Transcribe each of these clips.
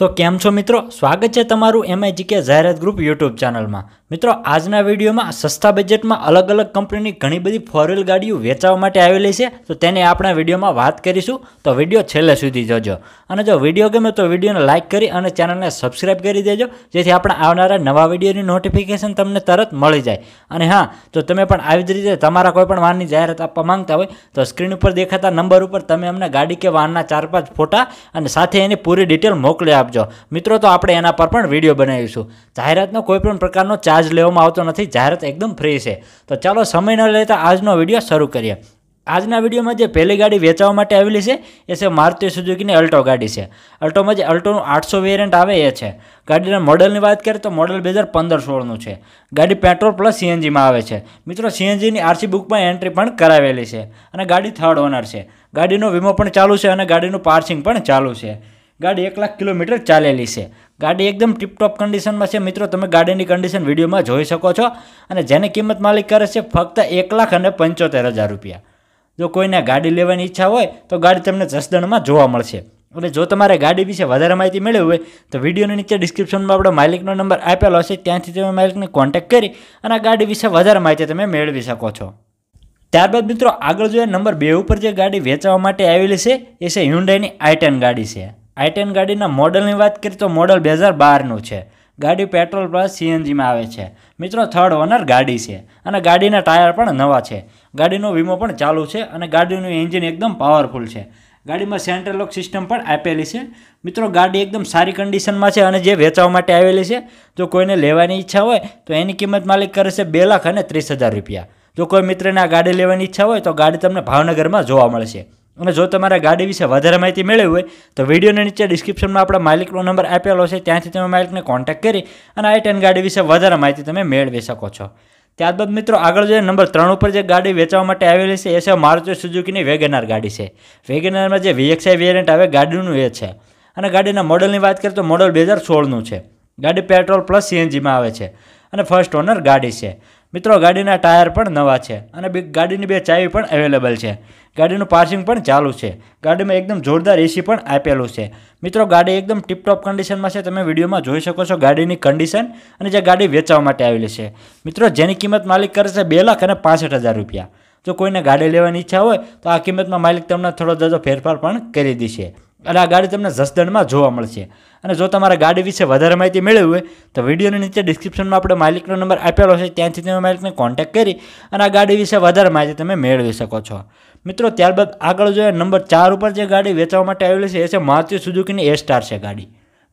તો કેમ છો મિત્રો સ્વાગત છે તમારું એમઆઈ એમઆઈજીકે જાહેરાત ગ્રુપ યુટ્યુબ ચેનલમાં મિત્રો આજના વિડીયોમાં સસ્તા બજેટમાં અલગ અલગ કંપનીની ઘણી બધી ફોર વ્હીલ ગાડીઓ વેચાવા માટે આવેલી છે તો તેને આપણા વિડીયોમાં વાત કરીશું તો વિડીયો છેલ્લે સુધી જોજો અને જો વિડીયો ગમે તો વિડીયોને લાઇક કરી અને ચેનલને સબસ્ક્રાઇબ કરી દેજો જેથી આપણા આવનારા નવા વિડીયોની નોટિફિકેશન તમને તરત મળી જાય અને હા જો તમે પણ આવી જ રીતે તમારા કોઈપણ વાનની જાહેરાત આપવા માંગતા હોય તો સ્ક્રીન ઉપર દેખાતા નંબર ઉપર તમે અમને ગાડી કે વાનના ચાર પાંચ ફોટા અને સાથે એની પૂરી ડિટેલ મોકલી આપો આપજો મિત્રો તો આપણે એના પર પણ વિડીયો બનાવીશું જાહેરાતનો કોઈપણ પ્રકારનો ચાર્જ લેવામાં આવતો નથી જાહેરાત એકદમ ફ્રી છે તો ચાલો સમય ન લેતા આજનો વિડીયો શરૂ કરીએ આજના વિડીયોમાં જે પહેલી ગાડી વેચાવા માટે આવેલી છે એ છે મારુતિ સુઝુકીની અલ્ટો ગાડી છે અલ્ટોમાં જે અલ્ટોનું આઠસો વેરિયન્ટ આવે એ છે ગાડીના મોડલની વાત કરીએ તો મોડલ બે હજાર પંદર સોળનું છે ગાડી પેટ્રોલ પ્લસ સીએનજીમાં આવે છે મિત્રો સીએનજીની આરસી બુકમાં એન્ટ્રી પણ કરાવેલી છે અને ગાડી થર્ડ ઓનર છે ગાડીનો વીમો પણ ચાલુ છે અને ગાડીનું પાર્સિંગ પણ ચાલુ છે ગાડી એક લાખ કિલોમીટર ચાલેલી છે ગાડી એકદમ ટિપટોપ કન્ડિશનમાં છે મિત્રો તમે ગાડીની કન્ડિશન વિડીયોમાં જોઈ શકો છો અને જેની કિંમત માલિક કરે છે ફક્ત એક લાખ અને પંચોતેર હજાર રૂપિયા જો કોઈને ગાડી લેવાની ઈચ્છા હોય તો ગાડી તમને જસદણમાં જોવા મળશે અને જો તમારે ગાડી વિશે વધારે માહિતી મેળવી હોય તો વિડીયોની નીચે ડિસ્ક્રિપ્શનમાં આપણો માલિકનો નંબર આપેલો હશે ત્યાંથી તમે માલિકને કોન્ટેક્ટ કરી અને આ ગાડી વિશે વધારે માહિતી તમે મેળવી શકો છો ત્યારબાદ મિત્રો આગળ જોઈએ નંબર બે ઉપર જે ગાડી વેચવા માટે આવેલી છે એ છે હ્યુન્ડાઈની આઈ ટેન ગાડી છે આઈ ટેન ગાડીના મોડલની વાત કરીએ તો મોડલ બે હજાર બારનું છે ગાડી પેટ્રોલ પ્લસ સીએનજીમાં આવે છે મિત્રો થર્ડ ઓનર ગાડી છે અને ગાડીના ટાયર પણ નવા છે ગાડીનો વીમો પણ ચાલુ છે અને ગાડીનું એન્જિન એકદમ પાવરફુલ છે ગાડીમાં સેન્ટ્રલ લોક સિસ્ટમ પણ આપેલી છે મિત્રો ગાડી એકદમ સારી કન્ડિશનમાં છે અને જે વેચાવા માટે આવેલી છે જો કોઈને લેવાની ઈચ્છા હોય તો એની કિંમત માલિક કરે છે બે લાખ અને ત્રીસ હજાર રૂપિયા જો કોઈ મિત્રને આ ગાડી લેવાની ઈચ્છા હોય તો ગાડી તમને ભાવનગરમાં જોવા મળશે અને જો તમારે ગાડી વિશે વધારે માહિતી મેળવી હોય તો વિડીયોની નીચે ડિસ્ક્રિપ્શનમાં આપણા માલિકનો નંબર આપેલો છે ત્યાંથી તમે માલિકને કોન્ટેક્ટ કરી અને આઈ ટેન ગાડી વિશે વધારે માહિતી તમે મેળવી શકો છો ત્યારબાદ મિત્રો આગળ જોઈએ નંબર ત્રણ ઉપર જે ગાડી વેચવા માટે આવેલી છે એ છે મારુતિ સુઝુકીની વેગેનાર ગાડી છે વેગેનારમાં જે વીએક્સઆઈ વેરિયન્ટ આવે ગાડીનું એ છે અને ગાડીના મોડલની વાત કરીએ તો મોડલ બે હજાર સોળનું છે ગાડી પેટ્રોલ પ્લસ સીએનજીમાં આવે છે અને ફર્સ્ટ ઓનર ગાડી છે મિત્રો ગાડીના ટાયર પણ નવા છે અને ગાડીની બે ચાવી પણ અવેલેબલ છે ગાડીનું પાર્સિંગ પણ ચાલુ છે ગાડીમાં એકદમ જોરદાર એસી પણ આપેલું છે મિત્રો ગાડી એકદમ ટીપટોપ કન્ડિશનમાં છે તમે વિડીયોમાં જોઈ શકો છો ગાડીની કન્ડિશન અને જે ગાડી વેચવા માટે આવેલી છે મિત્રો જેની કિંમત માલિક કરે છે બે લાખ અને પાસઠ હજાર રૂપિયા જો કોઈને ગાડી લેવાની ઈચ્છા હોય તો આ કિંમતમાં માલિક તમને થોડો જાજો ફેરફાર પણ કરી દેશે અને આ ગાડી તમને જસદણમાં જોવા મળશે અને જો તમારે ગાડી વિશે વધારે માહિતી મેળવી હોય તો વિડીયોની નીચે ડિસ્ક્રિપ્શનમાં આપણે માલિકનો નંબર આપેલો છે ત્યાંથી તમે માલિકને કોન્ટેક્ટ કરી અને આ ગાડી વિશે વધારે માહિતી તમે મેળવી શકો છો મિત્રો ત્યારબાદ આગળ જોઈએ નંબર ચાર ઉપર જે ગાડી વેચવા માટે આવેલી છે એ છે મારુતિ સુઝુકીની એ સ્ટાર છે ગાડી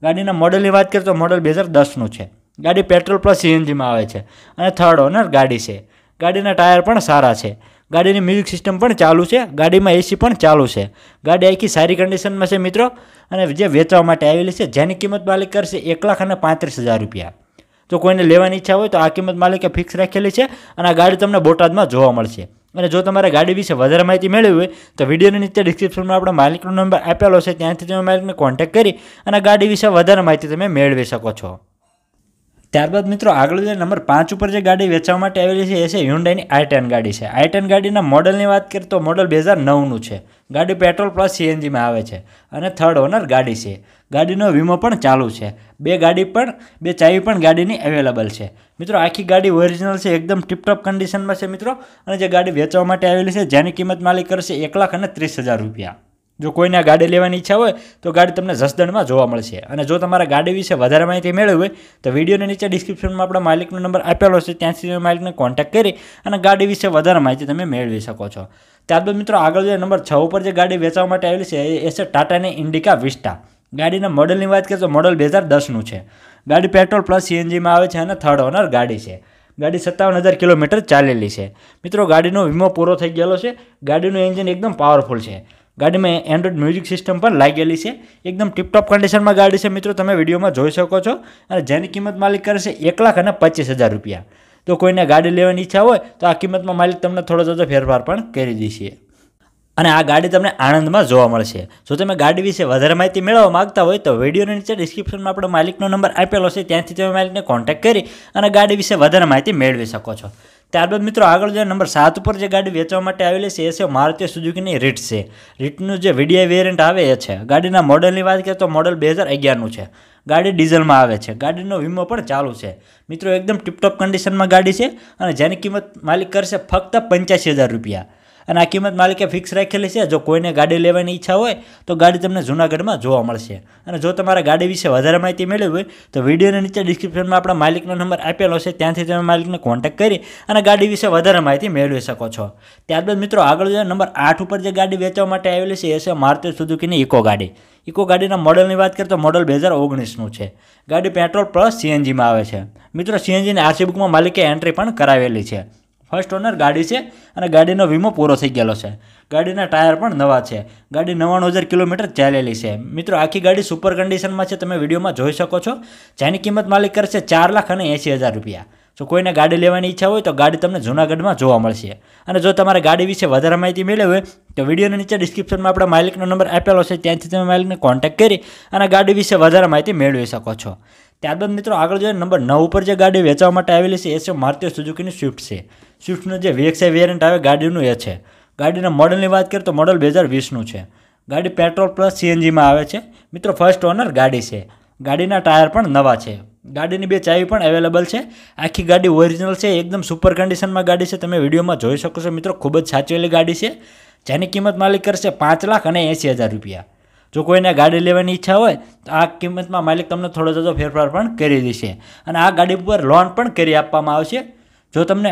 ગાડીના મોડલની વાત કરીએ તો મોડલ બે હજાર દસનું છે ગાડી પેટ્રોલ પ્લસ સીએનજીમાં આવે છે અને થર્ડ ઓનર ગાડી છે ગાડીના ટાયર પણ સારા છે ગાડીની મ્યુઝિક સિસ્ટમ પણ ચાલુ છે ગાડીમાં એસી પણ ચાલુ છે ગાડી આખી સારી કન્ડિશનમાં છે મિત્રો અને જે વેચવા માટે આવેલી છે જેની કિંમત માલિક કરશે એક લાખ અને પાંત્રીસ હજાર રૂપિયા તો કોઈને લેવાની ઈચ્છા હોય તો આ કિંમત માલિકે ફિક્સ રાખેલી છે અને આ ગાડી તમને બોટાદમાં જોવા મળશે અને જો તમારે ગાડી વિશે વધારે માહિતી મેળવી હોય તો વિડીયોની નીચે ડિસ્ક્રિપ્શનમાં આપણે માલિકનો નંબર આપેલો છે ત્યાંથી તમે માલિકને કોન્ટેક્ટ કરી અને ગાડી વિશે વધારે માહિતી તમે મેળવી શકો છો ત્યારબાદ મિત્રો આગળ જે નંબર પાંચ ઉપર જે ગાડી વેચવા માટે આવેલી છે એ છે હ્યુન્ડાઈની આઈ ટેન ગાડી છે આઈ ટેન ગાડીના મોડલની વાત કરીએ તો મોડલ બે હજાર નવનું છે ગાડી પેટ્રોલ પ્લસ સીએનજીમાં આવે છે અને થર્ડ ઓનર ગાડી છે ગાડીનો વીમો પણ ચાલુ છે બે ગાડી પણ બે ચાવી પણ ગાડીની અવેલેબલ છે મિત્રો આખી ગાડી ઓરિજિનલ છે એકદમ ટિપટોપ કન્ડિશનમાં છે મિત્રો અને જે ગાડી વેચવા માટે આવેલી છે જેની કિંમત માલિક કરશે એક લાખ અને ત્રીસ હજાર રૂપિયા જો કોઈને ગાડી લેવાની ઈચ્છા હોય તો ગાડી તમને જસદણમાં જોવા મળશે અને જો તમારા ગાડી વિશે વધારે માહિતી મેળવી હોય તો વિડીયોની નીચે ડિસ્ક્રિપ્શનમાં આપણે માલિકનો નંબર આપેલો છે ત્યાંથી તમે માલિકને કોન્ટેક્ટ કરી અને ગાડી વિશે વધારે માહિતી તમે મેળવી શકો છો ત્યારબાદ મિત્રો આગળ જે નંબર છ ઉપર જે ગાડી વેચવા માટે આવેલી છે એ છે ટાટાની ઇન્ડિકા વિસ્ટા ગાડીના મોડલની વાત કરીએ તો મોડલ બે હજાર દસનું છે ગાડી પેટ્રોલ પ્લસ સીએનજીમાં આવે છે અને થર્ડ ઓનર ગાડી છે ગાડી સત્તાવન હજાર કિલોમીટર ચાલેલી છે મિત્રો ગાડીનો વીમો પૂરો થઈ ગયેલો છે ગાડીનું એન્જિન એકદમ પાવરફુલ છે ગાડીમાં એન્ડ્રોઇડ મ્યુઝિક સિસ્ટમ પણ લાગેલી છે એકદમ ટિપટોપ કન્ડિશનમાં ગાડી છે મિત્રો તમે વિડીયોમાં જોઈ શકો છો અને જેની કિંમત માલિક કરે છે એક લાખ અને પચીસ હજાર રૂપિયા તો કોઈને ગાડી લેવાની ઈચ્છા હોય તો આ કિંમતમાં માલિક તમને થોડો થોડો ફેરફાર પણ કરી દઈશીએ અને આ ગાડી તમને આણંદમાં જોવા મળશે જો તમે ગાડી વિશે વધારે માહિતી મેળવવા માગતા હોય તો વિડીયોની નીચે ડિસ્ક્રિપ્શનમાં આપણો માલિકનો નંબર આપેલો છે ત્યાંથી તમે માલિકને કોન્ટેક્ટ કરી અને ગાડી વિશે વધારે માહિતી મેળવી શકો છો ત્યારબાદ મિત્રો આગળ જે નંબર સાત ઉપર જે ગાડી વેચવા માટે આવેલી છે એ છે મારુતિ સુઝુકીની રીટ છે રીટનું જે વીડીઆઈ વેરિયન્ટ આવે એ છે ગાડીના મોડલની વાત કરીએ તો મોડલ બે હજાર અગિયારનું છે ગાડી ડીઝલમાં આવે છે ગાડીનો વીમો પણ ચાલુ છે મિત્રો એકદમ ટિપટોપ કન્ડિશનમાં ગાડી છે અને જેની કિંમત માલિક કરશે ફક્ત પંચ્યાસી હજાર રૂપિયા અને આ કિંમત માલિકે ફિક્સ રાખેલી છે જો કોઈને ગાડી લેવાની ઈચ્છા હોય તો ગાડી તમને જૂનાગઢમાં જોવા મળશે અને જો તમારે ગાડી વિશે વધારે માહિતી મેળવી હોય તો વિડીયોની નીચે ડિસ્ક્રિપ્શનમાં આપણા માલિકનો નંબર આપેલો છે ત્યાંથી તમે માલિકને કોન્ટેક્ટ કરી અને ગાડી વિશે વધારે માહિતી મેળવી શકો છો ત્યારબાદ મિત્રો આગળ જોઈએ નંબર આઠ ઉપર જે ગાડી વેચવા માટે આવેલી છે એ છે મારુતિ સુઝુકીની ઇકો ગાડી ઇકો ગાડીના મોડલની વાત કરીએ તો મોડલ બે હજાર ઓગણીસનું છે ગાડી પેટ્રોલ પ્લસ સીએનજીમાં આવે છે મિત્રો સીએનજીની આરસી બુકમાં માલિકે એન્ટ્રી પણ કરાવેલી છે ફર્સ્ટ ઓનર ગાડી છે અને ગાડીનો વીમો પૂરો થઈ ગયેલો છે ગાડીના ટાયર પણ નવા છે ગાડી નવ્વાણું હજાર કિલોમીટર ચાલેલી છે મિત્રો આખી ગાડી સુપર કન્ડિશનમાં છે તમે વિડીયોમાં જોઈ શકો છો જેની કિંમત માલિક કરશે ચાર લાખ અને એંસી હજાર રૂપિયા જો કોઈને ગાડી લેવાની ઈચ્છા હોય તો ગાડી તમને જૂનાગઢમાં જોવા મળશે અને જો તમારે ગાડી વિશે વધારે માહિતી મેળવી હોય તો વિડીયોની નીચે ડિસ્ક્રિપ્શનમાં આપણા માલિકનો નંબર આપેલો છે ત્યાંથી તમે માલિકને કોન્ટેક્ટ કરી અને ગાડી વિશે વધારે માહિતી મેળવી શકો છો ત્યારબાદ મિત્રો આગળ જોઈએ નંબર નવ ઉપર જે ગાડી વેચવા માટે આવેલી છે એ છે મારુતિ સુઝુકીની સ્વિફ્ટ છે સ્વિફ્ટનું જે વીએક્સઆઈ વેરિયન્ટ આવે ગાડીનું એ છે ગાડીના મોડલની વાત કરીએ તો મોડલ બે હજાર વીસનું છે ગાડી પેટ્રોલ પ્લસ સીએનજીમાં આવે છે મિત્રો ફર્સ્ટ ઓનર ગાડી છે ગાડીના ટાયર પણ નવા છે ગાડીની બે ચાવી પણ અવેલેબલ છે આખી ગાડી ઓરિજિનલ છે એકદમ સુપર કન્ડિશનમાં ગાડી છે તમે વિડીયોમાં જોઈ શકો છો મિત્રો ખૂબ જ સાચવેલી ગાડી છે જેની કિંમત માલિક કરશે પાંચ લાખ અને એંસી હજાર રૂપિયા જો કોઈને ગાડી લેવાની ઈચ્છા હોય તો આ કિંમતમાં માલિક તમને થોડો થોડો ફેરફાર પણ કરી દેશે અને આ ગાડી પર લોન પણ કરી આપવામાં આવશે જો તમને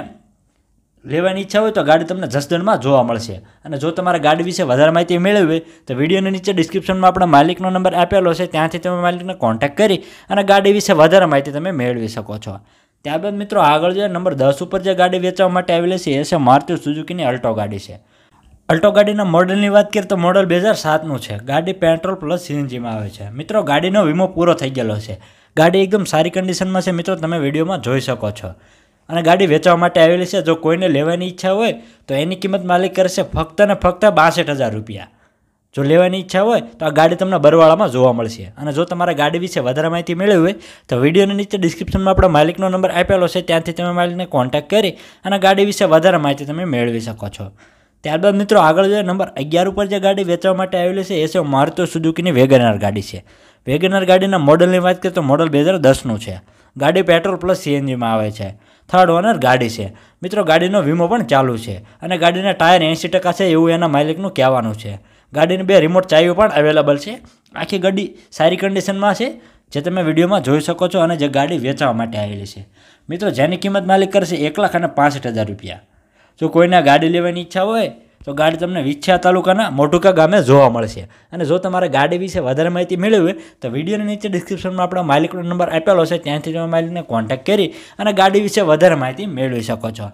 લેવાની ઈચ્છા હોય તો ગાડી તમને જસદણમાં જોવા મળશે અને જો તમારે ગાડી વિશે વધારે માહિતી મેળવી હોય તો વિડીયોની નીચે ડિસ્ક્રિપ્શનમાં આપણે માલિકનો નંબર આપેલો છે ત્યાંથી તમે માલિકને કોન્ટેક્ટ કરી અને ગાડી વિશે વધારે માહિતી તમે મેળવી શકો છો ત્યારબાદ મિત્રો આગળ જે નંબર દસ ઉપર જે ગાડી વેચવા માટે આવેલી છે એ છે મારુતિ સુઝુકીની અલ્ટો ગાડી છે અલ્ટો ગાડીના મોડલની વાત કરીએ તો મોડલ બે હજાર સાતનું છે ગાડી પેટ્રોલ પ્લસ સીએનજીમાં આવે છે મિત્રો ગાડીનો વીમો પૂરો થઈ ગયેલો છે ગાડી એકદમ સારી કન્ડિશનમાં છે મિત્રો તમે વિડીયોમાં જોઈ શકો છો અને ગાડી વેચવા માટે આવેલી છે જો કોઈને લેવાની ઈચ્છા હોય તો એની કિંમત માલિક કરશે ફક્ત ને ફક્ત બાસઠ હજાર રૂપિયા જો લેવાની ઈચ્છા હોય તો આ ગાડી તમને બરવાળામાં જોવા મળશે અને જો તમારા ગાડી વિશે વધારે માહિતી મેળવી હોય તો વિડીયોની નીચે ડિસ્ક્રિપ્શનમાં આપણો માલિકનો નંબર આપેલો છે ત્યાંથી તમે માલિકને કોન્ટેક્ટ કરી અને ગાડી વિશે વધારે માહિતી તમે મેળવી શકો છો ત્યારબાદ મિત્રો આગળ જોઈએ નંબર અગિયાર ઉપર જે ગાડી વેચવા માટે આવેલી છે એ છે મારુતિ સુઝુકીની વેગનાર ગાડી છે વેગનર ગાડીના મોડલની વાત કરીએ તો મોડલ બે હજાર દસનું છે ગાડી પેટ્રોલ પ્લસ સીએનજીમાં આવે છે થર્ડ ઓનર ગાડી છે મિત્રો ગાડીનો વીમો પણ ચાલુ છે અને ગાડીના ટાયર એંસી ટકા છે એવું એના માલિકનું કહેવાનું છે ગાડીની બે રિમોટ ચાવીઓ પણ અવેલેબલ છે આખી ગાડી સારી કન્ડિશનમાં છે જે તમે વિડીયોમાં જોઈ શકો છો અને જે ગાડી વેચવા માટે આવેલી છે મિત્રો જેની કિંમત માલિક કરશે એક લાખ અને પાસઠ હજાર રૂપિયા જો કોઈને ગાડી લેવાની ઈચ્છા હોય તો ગાડી તમને વિછ્યા તાલુકાના મોટુકા ગામે જોવા મળશે અને જો તમારે ગાડી વિશે વધારે માહિતી મેળવી હોય તો વિડીયોની નીચે ડિસ્ક્રિપ્શનમાં આપણો માલિકનો નંબર આપેલો છે ત્યાંથી તમે માલિકને કોન્ટેક્ટ કરી અને ગાડી વિશે વધારે માહિતી મેળવી શકો છો